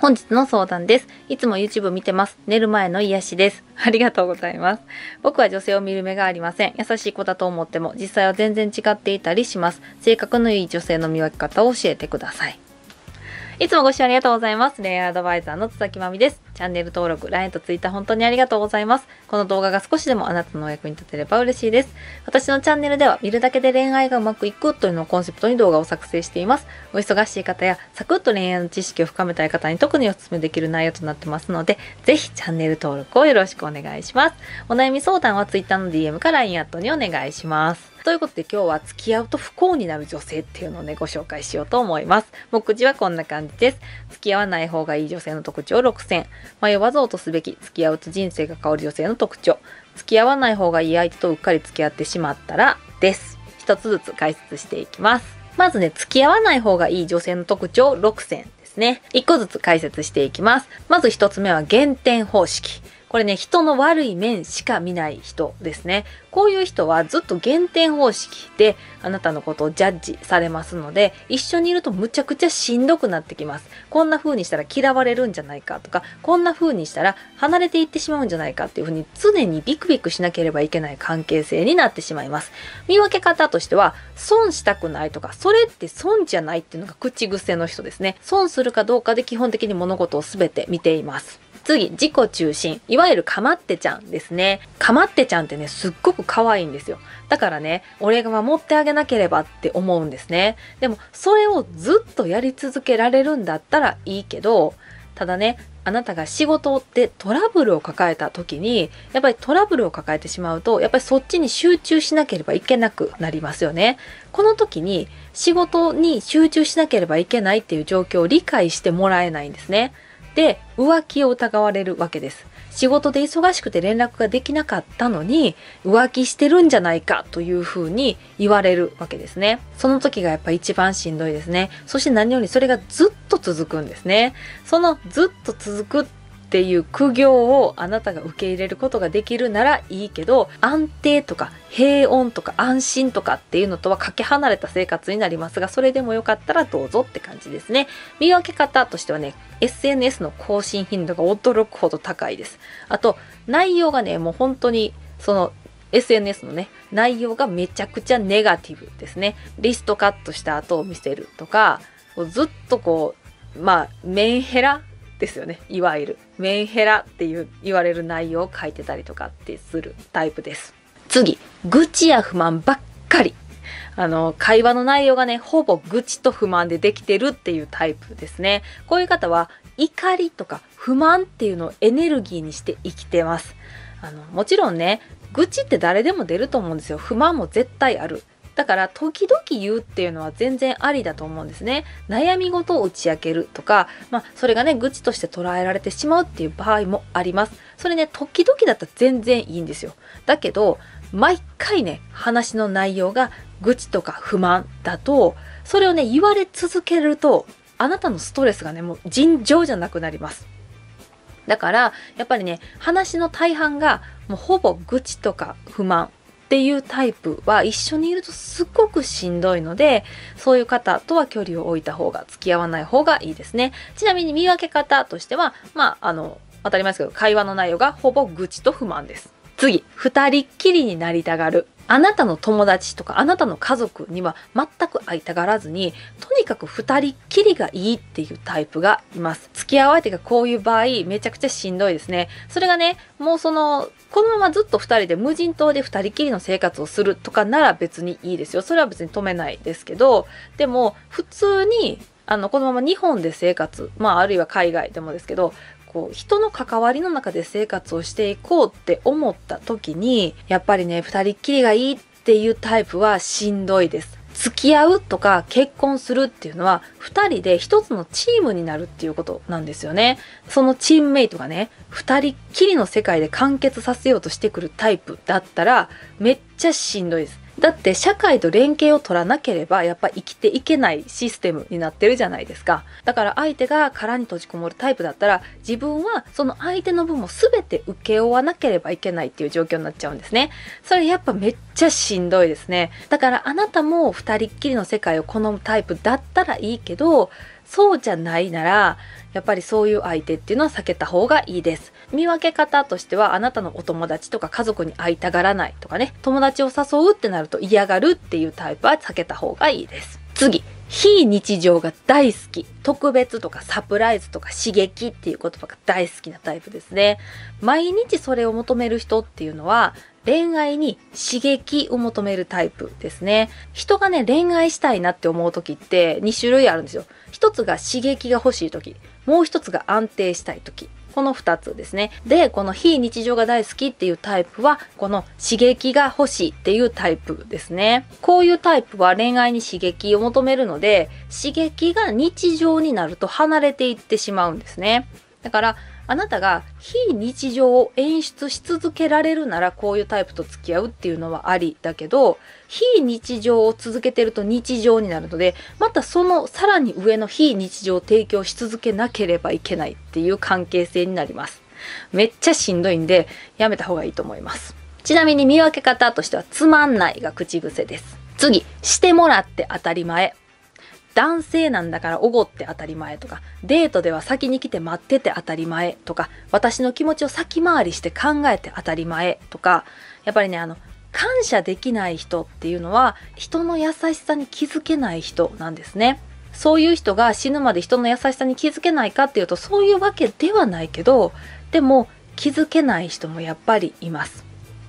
本日の相談です。いつも YouTube 見てます。寝る前の癒しです。ありがとうございます。僕は女性を見る目がありません。優しい子だと思っても、実際は全然違っていたりします。性格のいい女性の見分け方を教えてください。いつもご視聴ありがとうございます。恋愛アドバイザーの津崎まみです。チャンネル登録、LINE と Twitter 本当にありがとうございます。この動画が少しでもあなたのお役に立てれば嬉しいです。私のチャンネルでは見るだけで恋愛がうまくいくというのをコンセプトに動画を作成しています。お忙しい方やサクッと恋愛の知識を深めたい方に特にお勧めできる内容となってますので、ぜひチャンネル登録をよろしくお願いします。お悩み相談は Twitter の DM か LINE アットにお願いします。ということで今日は付き合うと不幸になる女性っていうのをねご紹介しようと思います目次はこんな感じです付き合わない方がいい女性の特徴6選迷わず落とすべき付き合うと人生が変わる女性の特徴付き合わない方がいい相手とうっかり付き合ってしまったらです一つずつ解説していきますまずね付き合わない方がいい女性の特徴6選ですね1個ずつ解説していきますまず1つ目は減点方式これね、人の悪い面しか見ない人ですね。こういう人はずっと減点方式であなたのことをジャッジされますので、一緒にいるとむちゃくちゃしんどくなってきます。こんな風にしたら嫌われるんじゃないかとか、こんな風にしたら離れていってしまうんじゃないかっていう風に常にビクビクしなければいけない関係性になってしまいます。見分け方としては、損したくないとか、それって損じゃないっていうのが口癖の人ですね。損するかどうかで基本的に物事を全て見ています。次、自己中心。いわゆるかまってちゃんですね。かまってちゃんってね、すっごく可愛いんですよ。だからね、俺が守ってあげなければって思うんですね。でも、それをずっとやり続けられるんだったらいいけど、ただね、あなたが仕事でトラブルを抱えた時に、やっぱりトラブルを抱えてしまうと、やっぱりそっちに集中しなければいけなくなりますよね。この時に仕事に集中しなければいけないっていう状況を理解してもらえないんですね。で浮気を疑われるわけです。仕事で忙しくて連絡ができなかったのに浮気してるんじゃないかというふうに言われるわけですね。その時がやっぱ一番しんどいですね。そして何よりそれがずっと続くんですね。そのずっと続くっていう苦行をあなたが受け入れることができるならいいけど安定とか平穏とか安心とかっていうのとはかけ離れた生活になりますがそれでもよかったらどうぞって感じですね見分け方としてはね SNS の更新頻度が驚くほど高いですあと内容がねもう本当にその SNS のね内容がめちゃくちゃネガティブですねリストカットした後を見せるとかずっとこうまあメンヘラですよねいわゆるメンヘラっていう言われる内容を書いてたりとかってするタイプです次愚痴や不満ばっかりあの会話の内容がねほぼ愚痴と不満でできてるっていうタイプですねこういう方は怒りとか不満っていうのをエネルギーにして生きてますあのもちろんね愚痴って誰でも出ると思うんですよ不満も絶対あるだから時々言うっていうのは全然ありだと思うんですね悩み事を打ち明けるとか、まあ、それがね愚痴として捉えられてしまうっていう場合もありますそれね時々だったら全然いいんですよだけど毎回ね話の内容が愚痴とか不満だとそれをね言われ続けるとあなたのストレスがねもう尋常じゃなくなりますだからやっぱりね話の大半がもうほぼ愚痴とか不満っていうタイプは一緒にいるとすっごくしんどいのでそういう方とは距離を置いた方が付き合わない方がいいですねちなみに見分け方としてはまああの当たり前ですけど会話の内容がほぼ愚痴と不満です次2人っきりになりたがるあなたの友達とかあなたの家族には全く会いたがらずにとにかく2人っきりがいいっていうタイプがいます付き合う相手がこういう場合めちゃくちゃしんどいですねそれがねもうそのこのままずっと2人で無人島で2人っきりの生活をするとかなら別にいいですよそれは別に止めないですけどでも普通にあのこのまま日本で生活まああるいは海外でもですけどこう人の関わりの中で生活をしていこうって思った時にやっぱりね2人っきりがいいっていうタイプはしんどいです。付き合うとか結婚するっていうのは2人で1つのチームになるっていうことなんですよね。そのチームメイトがね、2人きりの世界で完結させようとしてくるタイプだったらめっちゃしんどいです。だって社会と連携を取らなければやっぱ生きていけないシステムになってるじゃないですかだから相手が殻に閉じこもるタイプだったら自分はその相手の分も全て受け負わなければいけないっていう状況になっちゃうんですねそれやっぱめっちゃしんどいですねだからあなたも2人っきりの世界を好むタイプだったらいいけどそうじゃないならやっぱりそういう相手っていうのは避けた方がいいです見分け方としてはあなたのお友達とか家族に会いたがらないとかね友達を誘うってなると嫌がるっていうタイプは避けた方がいいです次非日常が大好き特別とかサプライズとか刺激っていう言葉が大好きなタイプですね毎日それを求める人っていうのは恋愛に刺激を求めるタイプですね。人がね、恋愛したいなって思う時って2種類あるんですよ。一つが刺激が欲しい時、もう一つが安定したい時。この2つですね。で、この非日常が大好きっていうタイプは、この刺激が欲しいっていうタイプですね。こういうタイプは恋愛に刺激を求めるので、刺激が日常になると離れていってしまうんですね。だから、あなたが非日常を演出し続けられるならこういうタイプと付き合うっていうのはありだけど、非日常を続けてると日常になるので、またそのさらに上の非日常を提供し続けなければいけないっていう関係性になります。めっちゃしんどいんで、やめた方がいいと思います。ちなみに見分け方としては、つまんないが口癖です。次、してもらって当たり前。男性なんだからおごって当たり前とか、デートでは先に来て待ってて当たり前とか、私の気持ちを先回りして考えて当たり前とか、やっぱりね、あの、感謝できない人っていうのは、人の優しさに気づけない人なんですね。そういう人が死ぬまで人の優しさに気づけないかっていうと、そういうわけではないけど、でも気づけない人もやっぱりいます。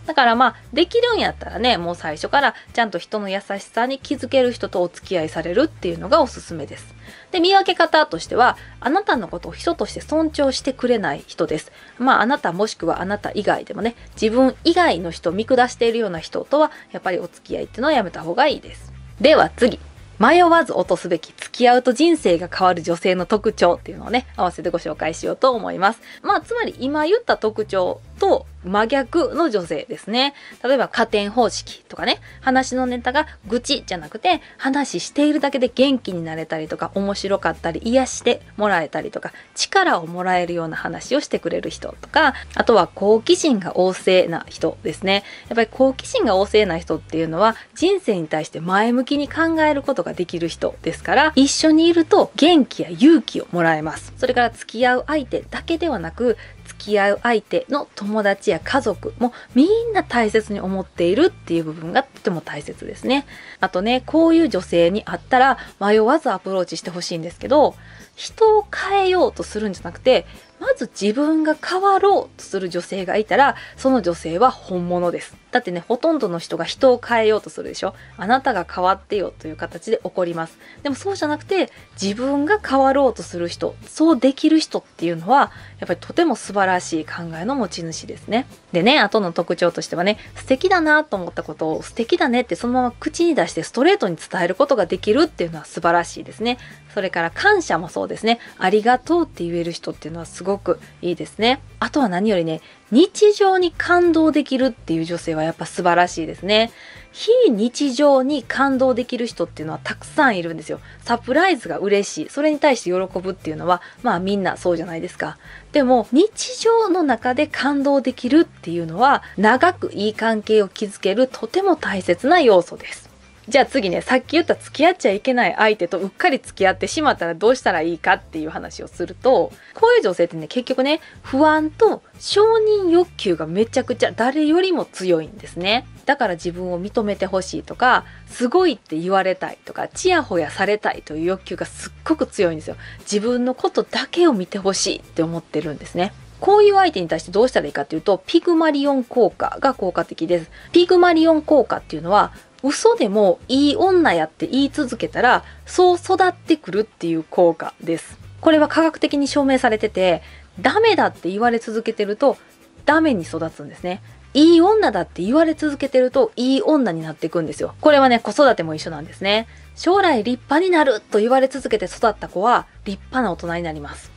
だからまあ、できるんやったらね、もう最初からちゃんと人の優しさに気づける人とお付き合いされるっていうのがおすすめです。で、見分け方としては、あなたのことを人として尊重してくれない人です。まあ、あなたもしくはあなた以外でもね、自分以外の人を見下しているような人とは、やっぱりお付き合いっていうのはやめた方がいいです。では次。迷わず落とすべき付き合うと人生が変わる女性の特徴っていうのをね、合わせてご紹介しようと思います。まあ、つまり今言った特徴と真逆の女性ですね。例えば加点方式とかね、話のネタが愚痴じゃなくて、話しているだけで元気になれたりとか、面白かったり、癒してもらえたりとか、力をもらえるような話をしてくれる人とか、あとは好奇心が旺盛な人ですね。やっぱり好奇心が旺盛な人っていうのは、人生に対して前向きに考えることができる人ですから、一緒にいると元気や勇気をもらえます。それから付き合う相手だけではなく、付き合う相手の友達や家族もみんな大切に思っているっていう部分がとても大切ですね。あとね、こういう女性に会ったら迷わずアプローチしてほしいんですけど、人を変えようとするんじゃなくて、まず自分が変わろうとする女性がいたら、その女性は本物です。だってね、ほとんどの人が人を変えようとするでしょあなたが変わってよという形で起こります。でもそうじゃなくて、自分が変わろうとする人、そうできる人っていうのは、やっぱりとても素晴らしい考えの持ち主ですね。でね、あとの特徴としてはね、素敵だなと思ったことを素敵だねってそのまま口に出してストレートに伝えることができるっていうのは素晴らしいですね。それから感謝もそうですね。ありがとうって言える人っていうのはすごくごくいいですね。あとは何よりね、日常に感動できるっていう女性はやっぱ素晴らしいですね。非日常に感動できる人っていうのはたくさんいるんですよ。サプライズが嬉しい。それに対して喜ぶっていうのは、まあみんなそうじゃないですか。でも、日常の中で感動できるっていうのは、長くいい関係を築けるとても大切な要素です。じゃあ次ねさっき言った付き合っちゃいけない相手とうっかり付き合ってしまったらどうしたらいいかっていう話をするとこういう女性ってね結局ね不安と承認欲求がめちゃくちゃ誰よりも強いんですねだから自分を認めてほしいとかすごいって言われたいとかちやほやされたいという欲求がすっごく強いんですよ自分のことだけを見てほしいって思ってるんですねこういう相手に対してどうしたらいいかっていうと、ピグマリオン効果が効果的です。ピグマリオン効果っていうのは、嘘でもいい女やって言い続けたら、そう育ってくるっていう効果です。これは科学的に証明されてて、ダメだって言われ続けてると、ダメに育つんですね。いい女だって言われ続けてると、いい女になっていくんですよ。これはね、子育ても一緒なんですね。将来立派になると言われ続けて育った子は、立派な大人になります。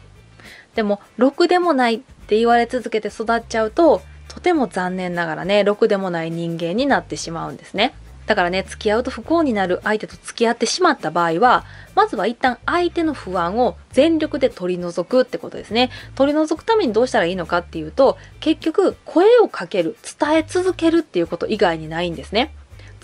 でも、ろくでもないって言われ続けて育っちゃうと、とても残念ながらね、ろくでもない人間になってしまうんですね。だからね、付き合うと不幸になる相手と付き合ってしまった場合は、まずは一旦相手の不安を全力で取り除くってことですね。取り除くためにどうしたらいいのかっていうと、結局、声をかける、伝え続けるっていうこと以外にないんですね。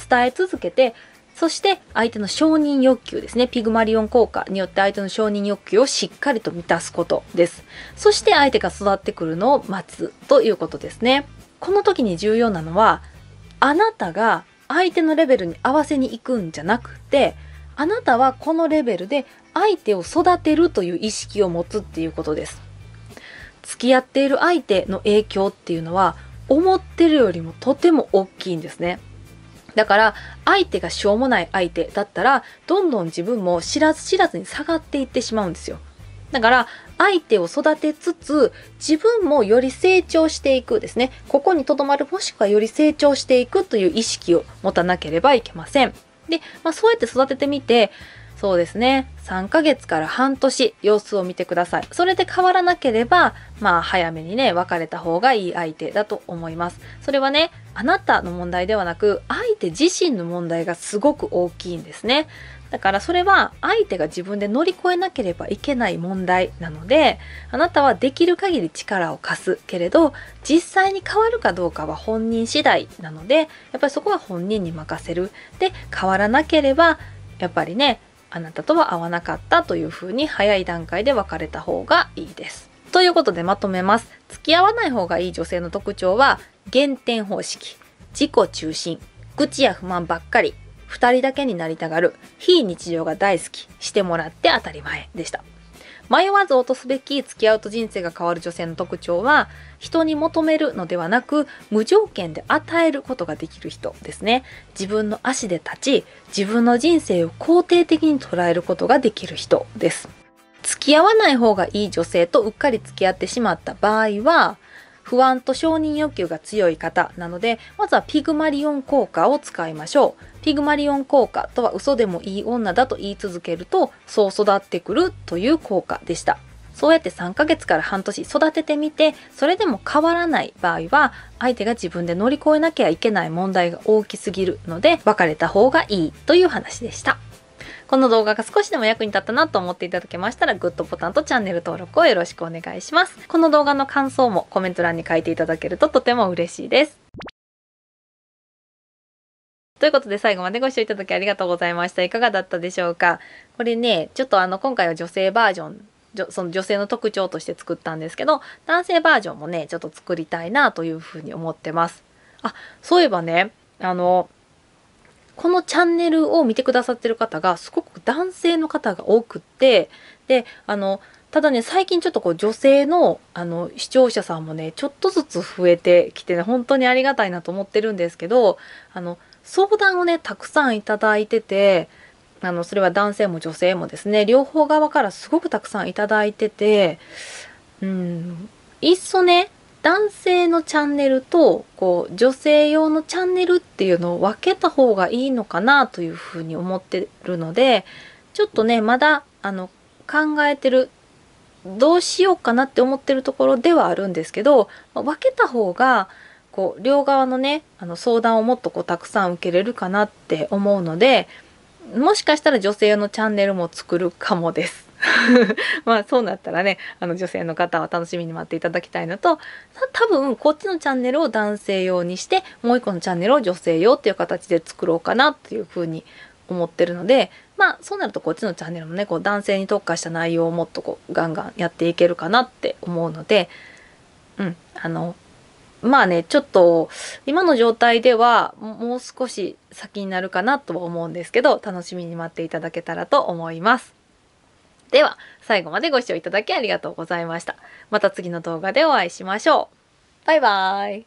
伝え続けて、そして相手の承認欲求ですね。ピグマリオン効果によって相手の承認欲求をしっかりと満たすことです。そして相手が育ってくるのを待つということですね。この時に重要なのは、あなたが相手のレベルに合わせに行くんじゃなくて、あなたはこのレベルで相手を育てるという意識を持つっていうことです。付き合っている相手の影響っていうのは、思ってるよりもとても大きいんですね。だから、相手がしょうもない相手だったら、どんどん自分も知らず知らずに下がっていってしまうんですよ。だから、相手を育てつつ、自分もより成長していくですね。ここにとどまる、もしくはより成長していくという意識を持たなければいけません。で、まあ、そうやって育ててみて、そうですね。3ヶ月から半年様子を見てください。それで変わらなければ、まあ早めにね、別れた方がいい相手だと思います。それはね、あなたの問題ではなく、相相手自身の問題がすごく大きいんですね。だからそれは相手が自分で乗り越えなければいけない問題なのであなたはできる限り力を貸すけれど実際に変わるかどうかは本人次第なのでやっぱりそこは本人に任せるで変わらなければやっぱりねあなたとは合わなかったというふうに早い段階で別れた方がいいです。ということでまとめます。付き合わない方がいい女性の特徴は減点方式自己中心愚痴や不満ばっかり2人だけになりたがる非日常が大好きしてもらって当たり前でした迷わず落とすべき付き合うと人生が変わる女性の特徴は人に求めるのではなく無条件で与えることができる人ですね自分の足で立ち自分の人生を肯定的に捉えることができる人です付き合わない方がいい女性とうっかり付き合ってしまった場合は不安と承認欲求が強い方なので、まずはピグマリオン効果を使いましょう。ピグマリオン効果とは嘘でもいい女だと言い続けると、そう育ってくるという効果でした。そうやって3ヶ月から半年育ててみて、それでも変わらない場合は、相手が自分で乗り越えなきゃいけない問題が大きすぎるので、別れた方がいいという話でした。この動画が少しでも役に立ったなと思っていただけましたら、グッドボタンとチャンネル登録をよろしくお願いします。この動画の感想もコメント欄に書いていただけるととても嬉しいです。ということで最後までご視聴いただきありがとうございました。いかがだったでしょうかこれね、ちょっとあの今回は女性バージョンその女性の特徴として作ったんですけど男性バージョンもねちょっと作りたいなというふうに思ってます。あそういえばねあのこのチャンネルを見てくださってる方がすごく男性の方が多くってであのただね最近ちょっとこう女性のあの視聴者さんもねちょっとずつ増えてきてね本当にありがたいなと思ってるんですけどあの相談をねたくさんいただいててあのそれは男性も女性もですね両方側からすごくたくさんいただいててうんいっそね男性のチャンネルとこう女性用のチャンネルっていうのを分けた方がいいのかなというふうに思ってるのでちょっとねまだあの考えてるどうしようかなって思ってるところではあるんですけど分けた方がこう両側のねあの相談をもっとこうたくさん受けれるかなって思うのでもしかしたら女性用のチャンネルも作るかもです。まあそうなったらねあの女性の方は楽しみに待っていただきたいのと多分こっちのチャンネルを男性用にしてもう一個のチャンネルを女性用っていう形で作ろうかなっていうふうに思ってるのでまあそうなるとこっちのチャンネルもねこう男性に特化した内容をもっとこうガンガンやっていけるかなって思うのでうんあのまあねちょっと今の状態ではもう少し先になるかなとは思うんですけど楽しみに待っていただけたらと思います。では、最後までご視聴いただきありがとうございました。また次の動画でお会いしましょう。バイバーイ。